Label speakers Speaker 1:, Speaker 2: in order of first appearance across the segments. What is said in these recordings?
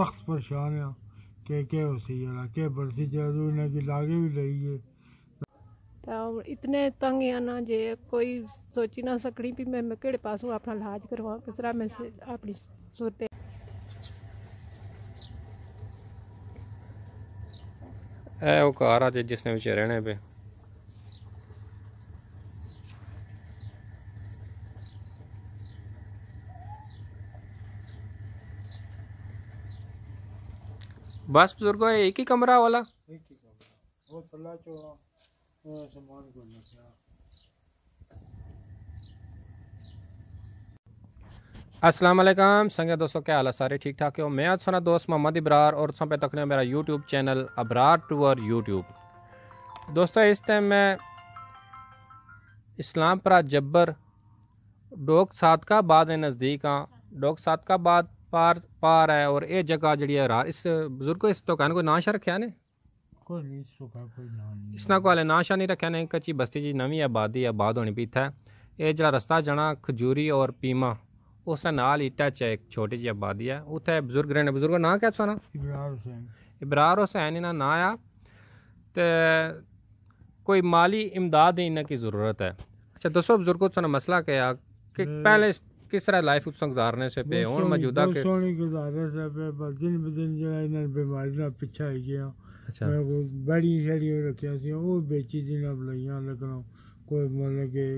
Speaker 1: सख्त परेशान हैं कि क्या हो सही है क्या बरसी जादू इन्हें की लागे भी रही है
Speaker 2: तो इतने तंग है ना जे कोई सोची ना सकनी भी मैं केड़े पास हूँ अपना इलाज करवा किस तरह मैं अपनी सूरत
Speaker 3: है वो घर आज जिसने बच्चे रहने पे बस बुजुर्गो एक ही कमरा वाला तो असलम संगे दोस्तों क्या हाल है सारे ठीक ठाक हो मैं आज सुना दोस्त मोहम्मद इब्रार और सब तक ने मेरा YouTube channel Abrar tour YouTube दोस्तों इस टाइम मैं परा जब्बर डोक सादका बाद नज़दीक हाँ डोक सादका बाद पार पार है और ये जगह जी ऐ रार इस बजुर्गो इस दुकान तो को नांऽ शा रक्खेआ ने इसना तो कोई नांऽ शां नहीं रखे ने कच्ची बस्ती जी नवी आबादी आबाद होनी भी इत्थै ये जरा रस्ता जाना खजूरी और पीमा उस नाल ही टच ऐ छोटी जी आबादी है उत्थै बजुर्ग रहने बजुर्ग ना क्या सुना इबरार हुसैन इना ना आया तो कोई माली इमदाद दी की जरूरत है अच्छा दसो बजुर्गो थुआढ़ा मसला क्या कि पहले किस तरह लाइफ उस गुजारने से पे हूँ मौजूदा के
Speaker 1: गुजारने से पे बस दिन ब दिन जो है बीमारी ना आई गए अच्छा बड़ी शड़ी रखिया सी वो बेची दिन ना लेकिन कोई मतलब के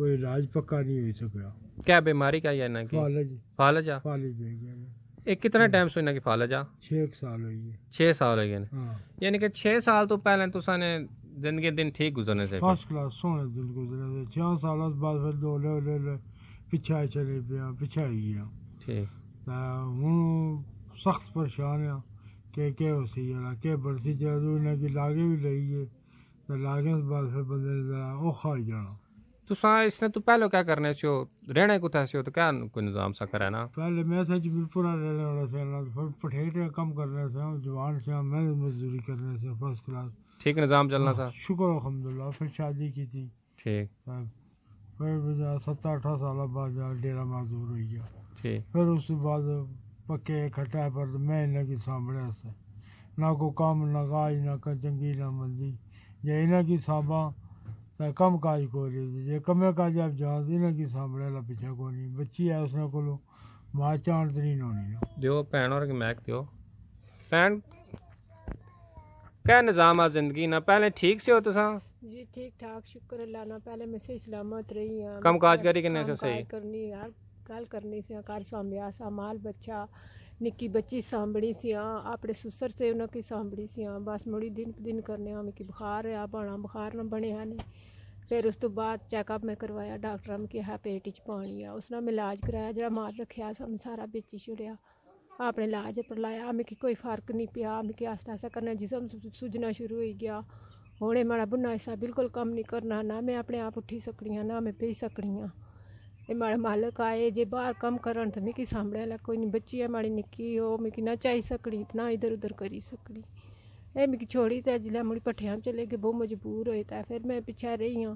Speaker 1: कोई इलाज पक्का नहीं हो सकता
Speaker 3: क्या बीमारी क्या है फालज फालज हो गया एक कितना टाइम सो ਇਹਨਾਂ ਕੀ ਫਾਲਜ ਆ साल हो गए ਹੈ साल हो गए ਗਏ ਨੇ ਹਾਂ ਯਾਨੀ ਕਿ 6 ਸਾਲ ਤੋਂ ਪਹਿਲਾਂ ਤੁਸਾਂ ਨੇ ਜ਼ਿੰਦਗੀ ਦਿਨ ਠੀਕ ਗੁਜ਼ਰਨੇ ਸੇ ਫਸਟ
Speaker 1: ਕਲਾਸ ਸੋਹਣੇ ਦਿਨ ਗੁਜ਼ਰਨੇ ਸੇ 6 पिछा चले ਪਿਆ पिछा ही गया ਠੀਕ ਤਾਂ ਹੁਣ ਸਖਤ ਪਰੇਸ਼ਾਨ के ਕਿ ਕਿ ਹੋਸੀ ਜਰਾ ਕਿ ਬਰਸੀ ਜਦੋਂ ਇਹਨਾਂ ਦੀ ਲਾਗੇ ਵੀ ਲਈਏ ਤਾਂ
Speaker 3: इसने तो पहले क्या करने से रहने को था तो क्या कोई निज़ाम सा करे ना पहले मैं
Speaker 1: रहने वाला से ना फिर पठेट कम करने से जवान से मैं मजदूरी करने से फर्स्ट क्लास ठीक निज़ाम चलना हाँ, सा शुक्र फिर शादी की थी ठीक फिर सत्त अठ साल बाद डेरा मजदूर हो गया फिर उस बाद पक्के खट्टै पर मैं इन्हें की सांभने आस्तै ना कोई कम ना काज ना चंगी ना मंदी जे इन्हें की सांभां ते कम्म काज को रेही जे कम्मै काजै पर जां ते इन्हें की सांभने आह्ला पिच्छै कोई निं बच्ची ऐ उसने को मां चाण तो नहीं
Speaker 3: होनी देओ भैन और मैक देओ भैन क्या निज़ाम आ ज़िंदगी ना पहले ठीक से हो तुसां
Speaker 2: जी ठीक ठाक शुक्र अल्लाह ना पहले मैं से सलामत रही हैं हाँ। कम काज करी किन्ने से सही करनी यार गल करनी से कार हाँ, सांभिया सा माल बच्चा निक्की बच्ची सांभनी सी हां अपने सुसर से की सांभनी सी हां बस मुड़ी दिन दिन करने हाँ, मिकी बुखार है बना बुखार ना बने हां नहीं फिर उस तो बाद चेकअप में करवाया डॉक्टर ने कहा पेट च पानी है उसने मैं इलाज कराया जरा माल रखा सब सारा बेची छुड़िया अपने इलाज पर लाया मिकी कोई फर्क नहीं पिया मिकी आस्ता आस्ता करना जिसम सुझना शुरू हो गया होने माड़ा बुना ऐसा बिल्कुल कम नहीं करना ना मैं अपने आप उठी सकनी हाँ ना मैं पी सकनी हाँ ਇਹ ਮਾੜਾ ਮਾਲਕ ਆਏ ਜੇ ਬਾਹਰ ਕੰਮ ਕਰਨ ਤਾਂ ਮੈਂ ਕੀ ਸਾਹਮਣੇ ਲਾ ਕੋਈ ਨਹੀਂ ਬੱਚੀ ਹੈ ਮਾੜੀ ਨਿੱਕੀ ਹੋ ਮੈਂ ਕੀ ਨਾ ਚਾਹੀ ਸਕਣੀ ਨਾ ਇਧਰ ਉਧਰ ਕਰੀ ਸਕਣੀ ਇਹ ਮੈਂ ਛੋੜੀ ਤਾਂ ਜਿਲਾ ਮੁੜੀ ਪਠਿਆਮ ਚਲੇ ਗਏ ਬਹੁਤ ਮਜਬੂਰ ਹੋਏ ਤਾਂ ਫਿਰ ਮੈਂ ਪਿੱਛਾ ਰਹੀ ਹਾਂ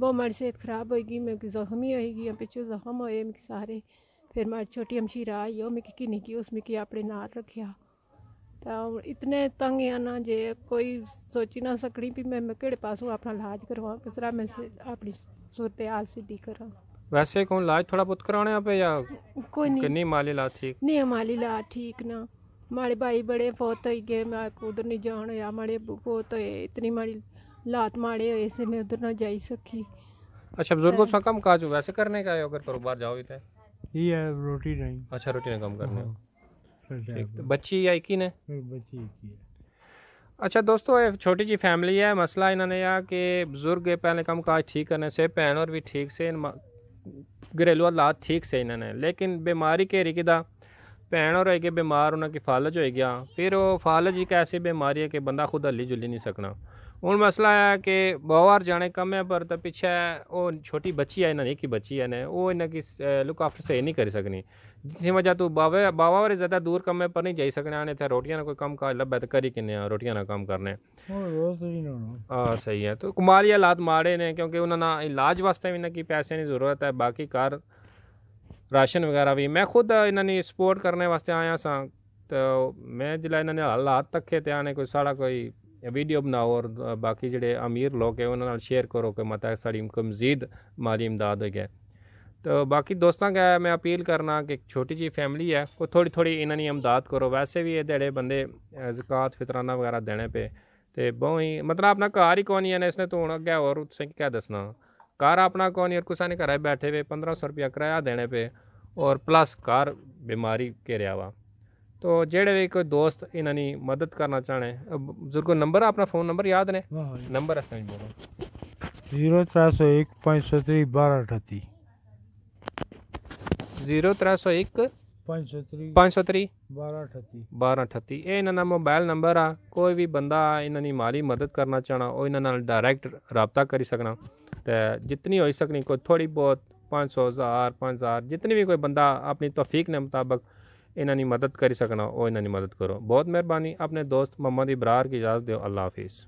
Speaker 2: ਬਹੁਤ ਮਾੜੀ ਸਿਹਤ ਖਰਾਬ ਹੋਈ ਗਈ ਮੈਂ ਕਿ ਜ਼ਖਮੀ ਹੋਈ ਗਈ ਪਿੱਛੋਂ ਜ਼ਖਮ ਹੋਏ ਮੈਂ ਸਾਰੇ ਫਿਰ ਮਾੜੀ ਛੋਟੀ ਅਮਸ਼ੀਰਾ ਆਈ ਉਹ ਮੈਂ ਕਿ ਨਿੱਕੀ ਉਸ ਮੈਂ ਕਿ ਆਪਣੇ ਨਾਲ ਰੱਖਿਆ इतने तंग ਤੰਗ ਆ ਨਾ ਜੇ ਕੋਈ ਸੋਚੀ ਨਾ ਸਕਣੀ मैं ਮੈਂ ਮੈਂ अपना इलाज करवा किस तरह मैं अपनी ਮੈਂ ਆਪਣੀ सूरत हाल सीधी करा
Speaker 3: वैसे कौन इलाज थोड़ा बहुत कराने पे या कोई नहीं कितनी माली ला ठीक
Speaker 2: नहीं माली ला ठीक ना माड़े भाई बड़े फौत ही गए मैं उधर नहीं जान या माड़े फौत हुए इतनी माड़ी लात माड़े हुए से मैं उधर ना जा सकी
Speaker 3: अच्छा बुजुर्गों से कम काज वैसे करने का है अगर कारोबार जाओ इतना ये है रोटी नहीं अच्छा रोटी ना कम करने तो बच्ची एक ही ने है अच्छा दोस्तों ये छोटी जी फैमिली है मसला इन्होंने यह कि बुज़ुर्ग पहले कम काज ठीक करने से भैन और भी ठीक से घरेलू हालात ठीक से इन्होंने लेकिन बीमारी घेरी किदा भैन और होएगी बीमार उन्होंने फालज हो गया फिर वो फालज एक ऐसी बीमारी है कि बंदा खुद हली जुली नहीं सकना हूँ मसला है कि बार जाने है पर तो पिछे वो छोटी बच्ची है इन्ना जेह्की बच्ची है वो इन्हें कि लुक आफ्टर सही नहीं करी सकनी जिस वजह तू बावे बाबा होर ज्यादा दूर है पर नहीं जाई सकने आने रोटियां ना कोई कम्म काज लब्भै ते करी किन्ने आं रोटियां ना कम्म करने हाँ सही है तो कुमारी हालात माड़े ने क्योंकि उन्होंने ना इलाज वास्ते भी इन्ना कि पैसे दी जरूरत है बाकी घर राशन वगैरह भी मैं खुद इन्हें सपोर्ट करने वास्ते आया सां तो मैं जल्द इन्होंने हालात तक्के ते आने कोई साढ़ा कोई वीडियो बनाओ और बाकी जो अमीर लोग है उन्होंने शेयर करो कि मत सी ਸਾਡੀ ਇਨਕਮ इमदाद ਮਾਲੀ امداد तो बाकी दोस्तों का मैं अपील करना कि एक छोटी जी फैमिली है को थोड़ी थोड़ी इन्होंने अमदाद करो वैसे भी ये जेडे बंदे जक़ात फितराना वगैरह देने पे तो बहुत ही मतलब अपना घर ही कौन है इसने तो हूँ अगर और क्या दसना घर अपना कौन और कुसा ने घरै बैठे पे पंद्रह सौ रुपया किराया देने पे और प्लस घर बीमारी घेरिया वा तो जेड़े भी कोई दोस्त इन्हें मदद करना चाहे बुजुर्गो नंबर अपना फ़ोन नंबर याद ने हाँ, हाँ। नंबर असाई बोलो
Speaker 1: जीरो त्रै सौ एक पाँच सौ त्री बारह अठती
Speaker 3: जीरो त्रै सौ एक पाँच सौ त्री
Speaker 1: बारह
Speaker 3: अठती ये इन्होंने मोबाइल नंबर आ कोई भी बंदा इन्होंने माली मदद करना चाहना वो इन्होंने डायरैक्ट रबता करी सकना तो जितनी होनी कोई थोड़ी बहुत पाँच सौ हज़ार पाँच हज़ार जितनी भी कोई बंदा अपनी तोफीक ने मुताबक की मदद करी सकना इन्हों इन्होंने मदद करो बहुत मेहरबानी अपने दोस्त मोहम्मद इबरार की इजाज़त दो अल्लाह हाफिज़